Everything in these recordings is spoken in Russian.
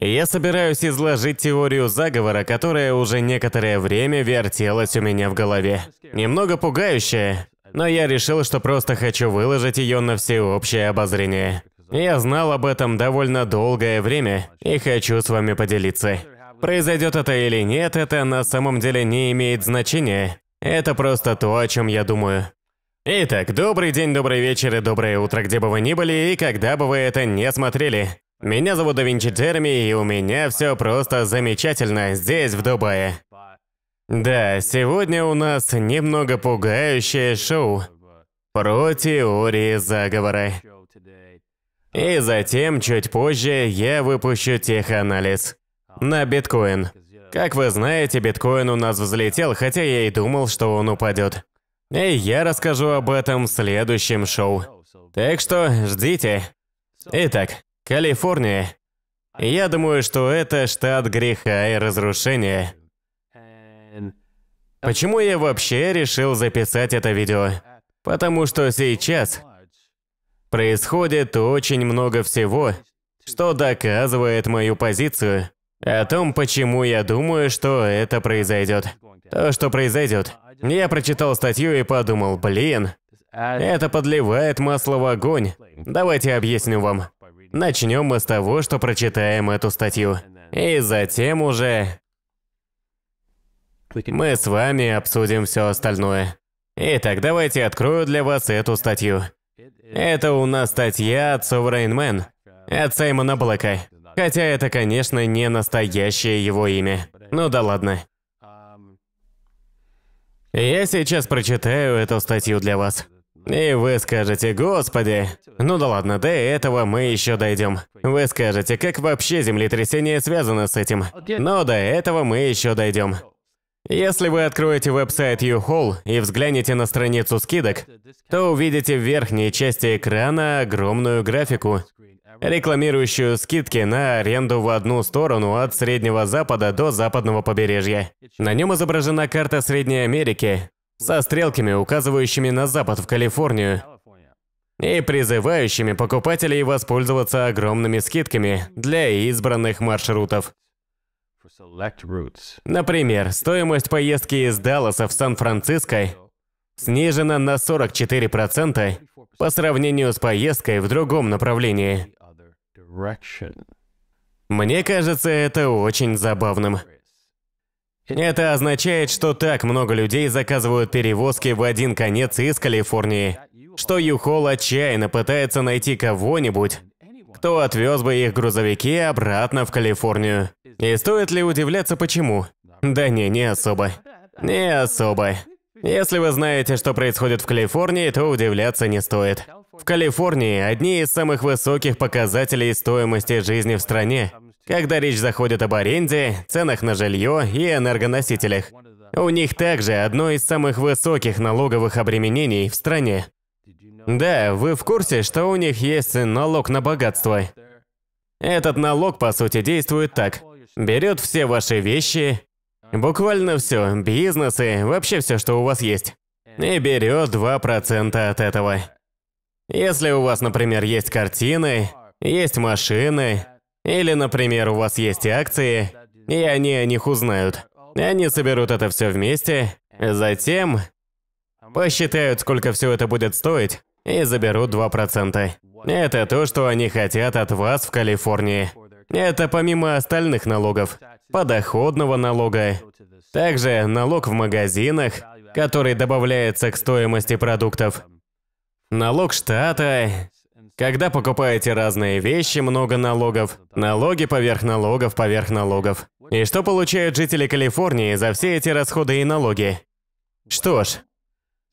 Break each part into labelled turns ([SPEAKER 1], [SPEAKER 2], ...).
[SPEAKER 1] Я собираюсь изложить теорию заговора, которая уже некоторое время вертелась у меня в голове. Немного пугающая, но я решил, что просто хочу выложить ее на всеобщее обозрение. Я знал об этом довольно долгое время и хочу с вами поделиться. Произойдет это или нет, это на самом деле не имеет значения. Это просто то, о чем я думаю. Итак, добрый день, добрый вечер и доброе утро, где бы вы ни были и когда бы вы это не смотрели. Меня зовут Давинчи Винчи и у меня все просто замечательно здесь, в Дубае. Да, сегодня у нас немного пугающее шоу про теории заговора. И затем, чуть позже, я выпущу теханализ на биткоин. Как вы знаете, биткоин у нас взлетел, хотя я и думал, что он упадет. И я расскажу об этом в следующем шоу. Так что ждите. Итак, Калифорния. Я думаю, что это штат греха и разрушения. Почему я вообще решил записать это видео? Потому что сейчас происходит очень много всего, что доказывает мою позицию о том, почему я думаю, что это произойдет. То, что произойдет. Я прочитал статью и подумал, блин, это подливает масло в огонь. Давайте объясню вам. Начнем мы с того, что прочитаем эту статью. И затем уже мы с вами обсудим все остальное. Итак, давайте открою для вас эту статью. Это у нас статья от Sovereign Man, от Саймона Блэка. Хотя это, конечно, не настоящее его имя. Ну да ладно. Я сейчас прочитаю эту статью для вас. И вы скажете, господи, ну да ладно, до этого мы еще дойдем. Вы скажете, как вообще землетрясение связано с этим? Но до этого мы еще дойдем. Если вы откроете веб-сайт U-Haul и взглянете на страницу скидок, то увидите в верхней части экрана огромную графику, рекламирующую скидки на аренду в одну сторону от Среднего Запада до Западного побережья. На нем изображена карта Средней Америки, со стрелками, указывающими на запад в Калифорнию, и призывающими покупателей воспользоваться огромными скидками для избранных маршрутов. Например, стоимость поездки из Далласа в Сан-Франциско снижена на 44% по сравнению с поездкой в другом направлении. Мне кажется это очень забавным. Это означает, что так много людей заказывают перевозки в один конец из Калифорнии, что Юхол отчаянно пытается найти кого-нибудь, кто отвез бы их грузовики обратно в Калифорнию. И стоит ли удивляться почему? Да не, не особо. Не особо. Если вы знаете, что происходит в Калифорнии, то удивляться не стоит. В Калифорнии одни из самых высоких показателей стоимости жизни в стране – когда речь заходит об аренде, ценах на жилье и энергоносителях. У них также одно из самых высоких налоговых обременений в стране. Да, вы в курсе, что у них есть налог на богатство? Этот налог, по сути, действует так. Берет все ваши вещи, буквально все, бизнесы, вообще все, что у вас есть, и берет 2% от этого. Если у вас, например, есть картины, есть машины, или, например, у вас есть акции, и они о них узнают. Они соберут это все вместе, затем посчитают, сколько все это будет стоить, и заберут 2%. Это то, что они хотят от вас в Калифорнии. Это помимо остальных налогов, подоходного налога, также налог в магазинах, который добавляется к стоимости продуктов, налог штата когда покупаете разные вещи, много налогов. Налоги поверх налогов поверх налогов. И что получают жители Калифорнии за все эти расходы и налоги? Что ж,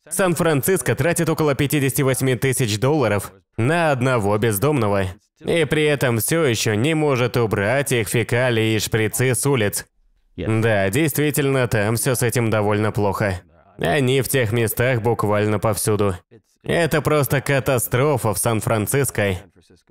[SPEAKER 1] Сан-Франциско тратит около 58 тысяч долларов на одного бездомного. И при этом все еще не может убрать их фекалии и шприцы с улиц. Да, действительно, там все с этим довольно плохо. Они в тех местах буквально повсюду. Это просто катастрофа в Сан-Франциско.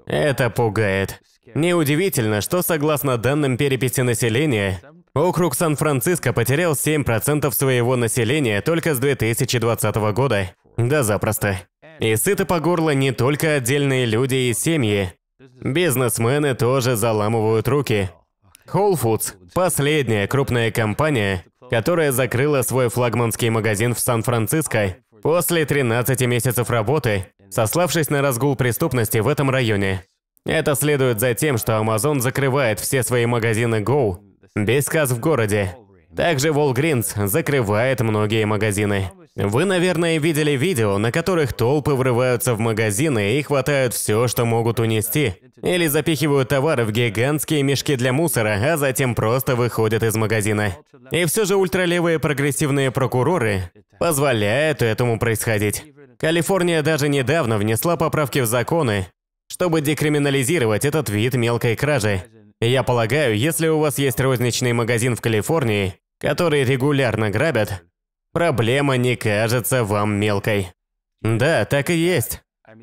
[SPEAKER 1] Это пугает. Неудивительно, что согласно данным переписи населения, округ Сан-Франциско потерял 7% своего населения только с 2020 года. Да запросто. И сыты по горло не только отдельные люди и семьи. Бизнесмены тоже заламывают руки. Whole Foods – последняя крупная компания, которая закрыла свой флагманский магазин в Сан-Франциско, После 13 месяцев работы, сославшись на разгул преступности в этом районе, это следует за тем, что Amazon закрывает все свои магазины Go без касс в городе. Также Walgreens закрывает многие магазины. Вы, наверное, видели видео, на которых толпы врываются в магазины и хватают все, что могут унести. Или запихивают товары в гигантские мешки для мусора, а затем просто выходят из магазина. И все же ультралевые прогрессивные прокуроры позволяют этому происходить. Калифорния даже недавно внесла поправки в законы, чтобы декриминализировать этот вид мелкой кражи. Я полагаю, если у вас есть розничный магазин в Калифорнии, который регулярно грабят, проблема не кажется вам мелкой. Да, так и есть.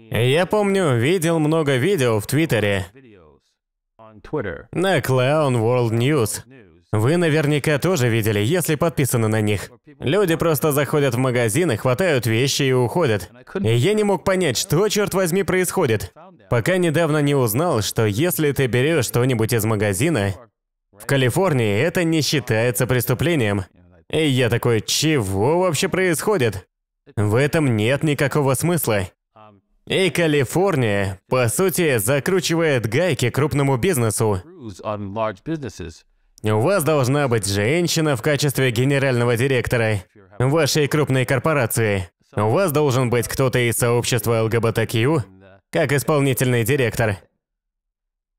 [SPEAKER 1] Я помню, видел много видео в Твиттере на Clown World News. Вы наверняка тоже видели, если подписаны на них. Люди просто заходят в магазины, хватают вещи и уходят. И я не мог понять, что, черт возьми, происходит. Пока недавно не узнал, что если ты берешь что-нибудь из магазина, в Калифорнии это не считается преступлением. И я такой, чего вообще происходит? В этом нет никакого смысла. И Калифорния, по сути, закручивает гайки крупному бизнесу. У вас должна быть женщина в качестве генерального директора вашей крупной корпорации. У вас должен быть кто-то из сообщества ЛГБТК, как исполнительный директор.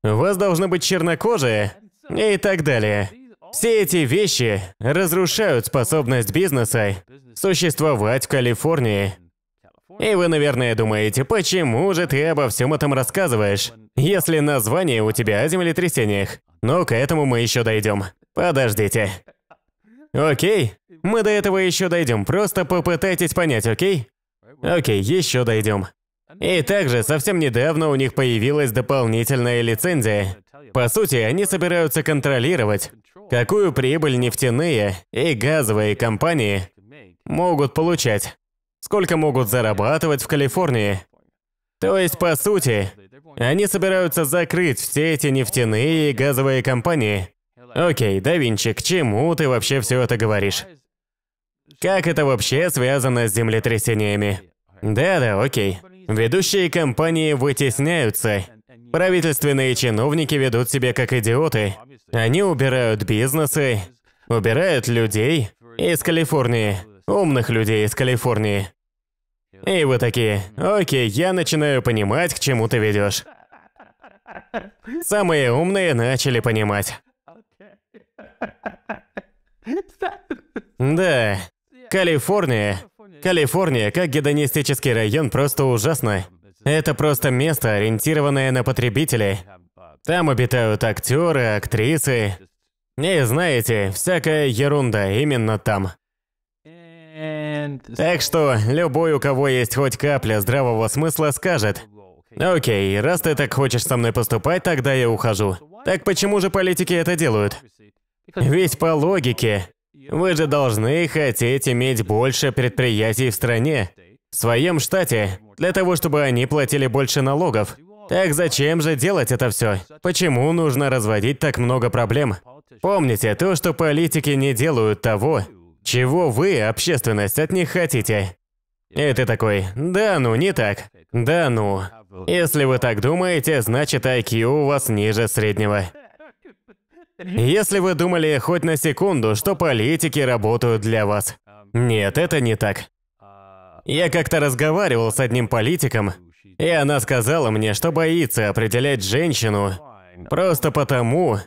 [SPEAKER 1] У вас должны быть чернокожие и так далее. Все эти вещи разрушают способность бизнеса существовать в Калифорнии. И вы, наверное, думаете, почему же ты обо всем этом рассказываешь, если название у тебя о землетрясениях? Но к этому мы еще дойдем. Подождите. Окей, мы до этого еще дойдем. Просто попытайтесь понять, окей? Окей, еще дойдем. И также совсем недавно у них появилась дополнительная лицензия. По сути, они собираются контролировать какую прибыль нефтяные и газовые компании могут получать, сколько могут зарабатывать в Калифорнии. То есть, по сути, они собираются закрыть все эти нефтяные и газовые компании. Окей, да Винчи, к чему ты вообще все это говоришь? Как это вообще связано с землетрясениями? Да-да, окей. Ведущие компании вытесняются Правительственные чиновники ведут себя как идиоты. Они убирают бизнесы, убирают людей из Калифорнии, умных людей из Калифорнии. И вы такие, окей, я начинаю понимать, к чему ты ведешь. Самые умные начали понимать. Да, Калифорния. Калифорния как гедонистический район просто ужасно. Это просто место, ориентированное на потребителей. Там обитают актеры, актрисы. не знаете, всякая ерунда именно там. Так что любой, у кого есть хоть капля здравого смысла, скажет, «Окей, раз ты так хочешь со мной поступать, тогда я ухожу». Так почему же политики это делают? Ведь по логике, вы же должны хотеть иметь больше предприятий в стране, в своем штате для того, чтобы они платили больше налогов. Так зачем же делать это все? Почему нужно разводить так много проблем? Помните то, что политики не делают того, чего вы, общественность, от них хотите. И ты такой, да ну, не так. Да ну. Если вы так думаете, значит IQ у вас ниже среднего. Если вы думали хоть на секунду, что политики работают для вас. Нет, это не так. Я как-то разговаривал с одним политиком, и она сказала мне, что боится определять женщину просто потому,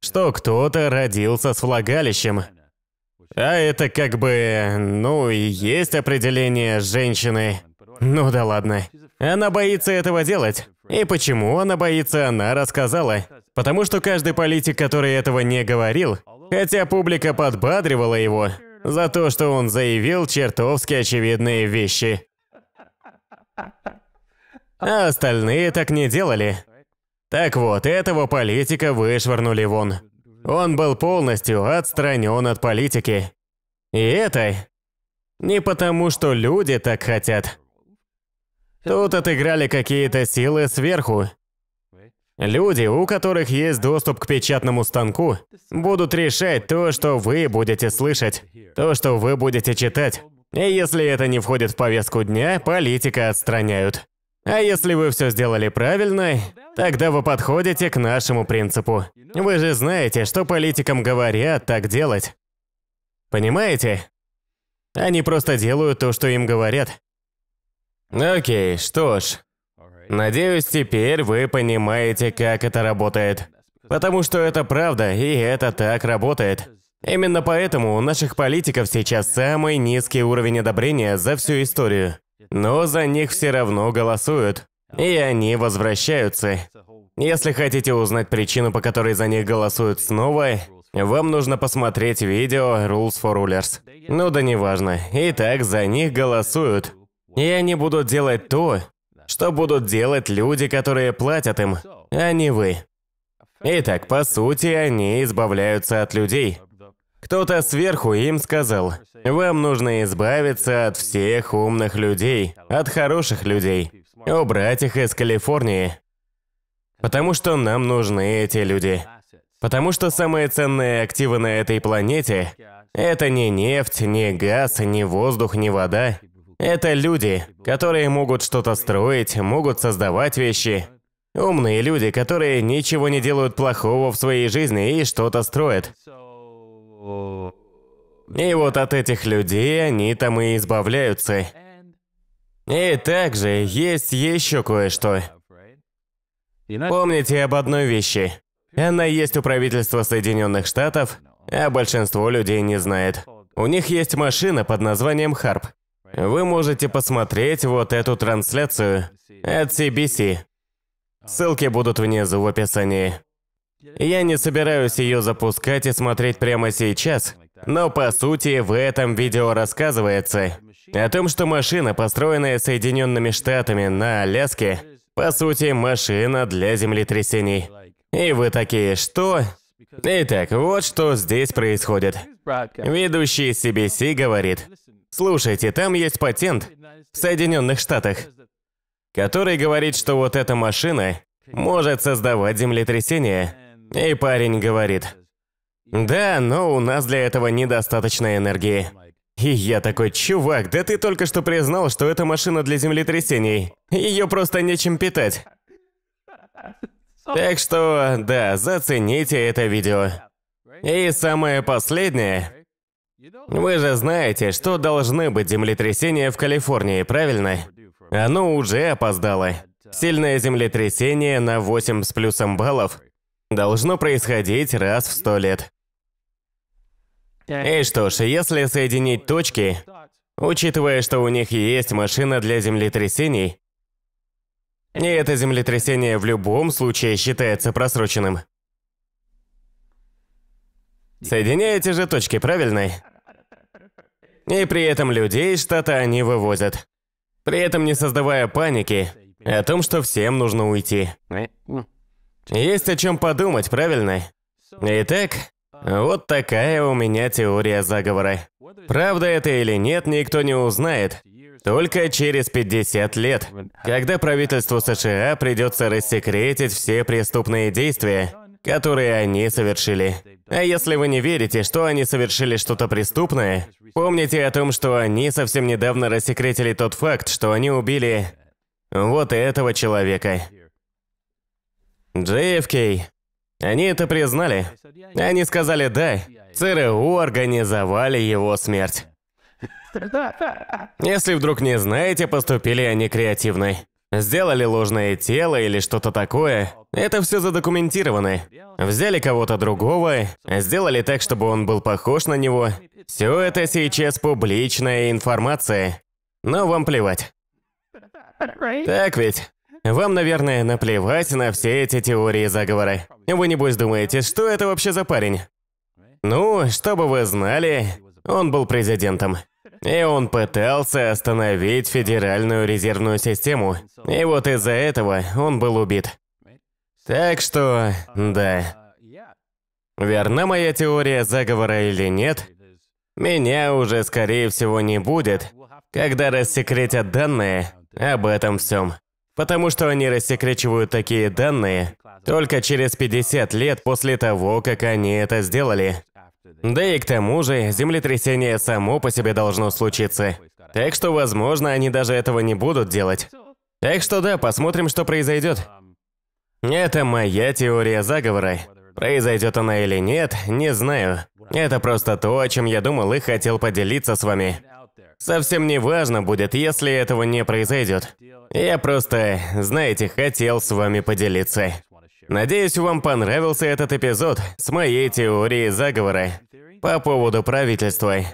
[SPEAKER 1] что кто-то родился с влагалищем. А это как бы, ну и есть определение женщины. Ну да ладно. Она боится этого делать. И почему она боится, она рассказала. Потому что каждый политик, который этого не говорил, хотя публика подбадривала его, за то, что он заявил чертовски очевидные вещи. А остальные так не делали. Так вот, этого политика вышвырнули вон. Он был полностью отстранен от политики. И это не потому, что люди так хотят. Тут отыграли какие-то силы сверху. Люди, у которых есть доступ к печатному станку, будут решать то, что вы будете слышать, то, что вы будете читать. И если это не входит в повестку дня, политика отстраняют. А если вы все сделали правильно, тогда вы подходите к нашему принципу. Вы же знаете, что политикам говорят так делать. Понимаете? Они просто делают то, что им говорят. Окей, что ж, Надеюсь, теперь вы понимаете, как это работает. Потому что это правда, и это так работает. Именно поэтому у наших политиков сейчас самый низкий уровень одобрения за всю историю. Но за них все равно голосуют. И они возвращаются. Если хотите узнать причину, по которой за них голосуют снова, вам нужно посмотреть видео Rules for Rulers. Ну да неважно. Итак, за них голосуют. И они будут делать то, что будут делать люди, которые платят им, а не вы. Итак, по сути, они избавляются от людей. Кто-то сверху им сказал, вам нужно избавиться от всех умных людей, от хороших людей, убрать их из Калифорнии. Потому что нам нужны эти люди. Потому что самые ценные активы на этой планете – это не нефть, не газ, не воздух, не вода. Это люди, которые могут что-то строить, могут создавать вещи. Умные люди, которые ничего не делают плохого в своей жизни и что-то строят. И вот от этих людей они там и избавляются. И также есть еще кое-что. Помните об одной вещи. Она есть у правительства Соединенных Штатов, а большинство людей не знает. У них есть машина под названием Харп вы можете посмотреть вот эту трансляцию от CBC. Ссылки будут внизу в описании. Я не собираюсь ее запускать и смотреть прямо сейчас, но по сути в этом видео рассказывается о том, что машина, построенная Соединенными Штатами на Аляске, по сути машина для землетрясений. И вы такие, что? Итак, вот что здесь происходит. Ведущий CBC говорит, Слушайте, там есть патент в Соединенных Штатах, который говорит, что вот эта машина может создавать землетрясение. И парень говорит, да, но у нас для этого недостаточно энергии. И я такой, чувак, да ты только что признал, что это машина для землетрясений. Ее просто нечем питать. Так что, да, зацените это видео. И самое последнее. Вы же знаете, что должны быть землетрясения в Калифорнии, правильно? Оно уже опоздало. Сильное землетрясение на 8 с плюсом баллов должно происходить раз в сто лет. И что ж, если соединить точки, учитывая, что у них есть машина для землетрясений, и это землетрясение в любом случае считается просроченным. Соединяете же точки, правильно? и при этом людей из штата они вывозят. При этом не создавая паники о том, что всем нужно уйти. Есть о чем подумать, правильно? Итак, вот такая у меня теория заговора. Правда это или нет, никто не узнает. Только через 50 лет, когда правительству США придется рассекретить все преступные действия, которые они совершили. А если вы не верите, что они совершили что-то преступное, помните о том, что они совсем недавно рассекретили тот факт, что они убили вот этого человека. JFK. Они это признали. Они сказали «да». ЦРУ организовали его смерть. Если вдруг не знаете, поступили они креативно. Сделали ложное тело или что-то такое. Это все задокументировано. Взяли кого-то другого, сделали так, чтобы он был похож на него. Все это сейчас публичная информация. Но вам плевать. Так ведь? Вам, наверное, наплевать на все эти теории заговора. Вы, небось, думаете, что это вообще за парень? Ну, чтобы вы знали, он был президентом и он пытался остановить Федеральную резервную систему. И вот из-за этого он был убит. Так что, да. Верна моя теория заговора или нет, меня уже, скорее всего, не будет, когда рассекретят данные об этом всем. Потому что они рассекречивают такие данные только через 50 лет после того, как они это сделали. Да и к тому же, землетрясение само по себе должно случиться. Так что, возможно, они даже этого не будут делать. Так что да, посмотрим, что произойдет. Это моя теория заговора. Произойдет она или нет, не знаю. Это просто то, о чем я думал и хотел поделиться с вами. Совсем не важно будет, если этого не произойдет. Я просто, знаете, хотел с вами поделиться. Надеюсь, вам понравился этот эпизод с моей теорией заговора по поводу правительства. И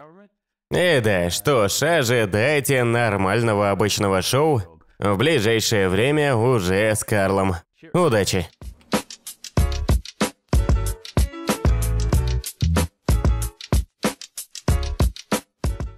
[SPEAKER 1] да, что ж, ожидайте а нормального обычного шоу в ближайшее время уже с Карлом. Удачи!